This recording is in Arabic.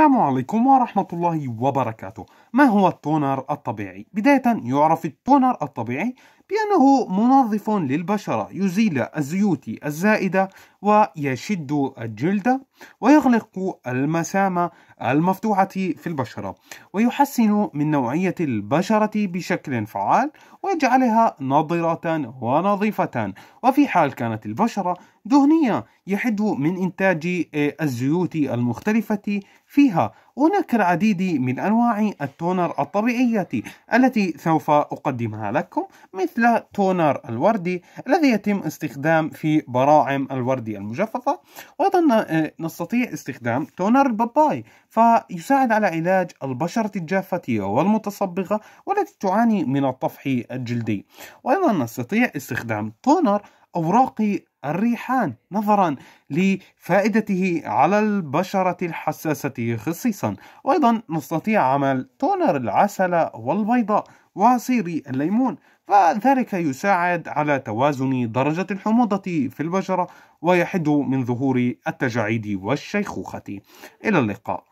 السلام عليكم ورحمة الله وبركاته ما هو التونر الطبيعي؟ بداية يعرف التونر الطبيعي بأنه منظف للبشرة يزيل الزيوت الزائدة ويشد الجلد ويغلق المسام المفتوحة في البشرة ويحسن من نوعية البشرة بشكل فعال ويجعلها نضرة ونظيفة وفي حال كانت البشرة دهنية يحد من إنتاج الزيوت المختلفة فيها هناك العديد من أنواع التونر الطبيعية التي سوف أقدمها لكم مثل تونر الوردي الذي يتم استخدام في براعم الوردي المجففة وأيضا آه، نستطيع استخدام تونر الباباي فيساعد على علاج البشرة الجافة والمتصبغة والتي تعاني من الطفح الجلدي وأيضا نستطيع استخدام تونر أوراق الريحان نظرا لفائدته على البشرة الحساسة خصيصا وأيضا نستطيع عمل تونر العسل والبيضة وعصير الليمون فذلك يساعد على توازن درجة الحموضة في البشرة ويحد من ظهور التجاعيد والشيخوخة إلى اللقاء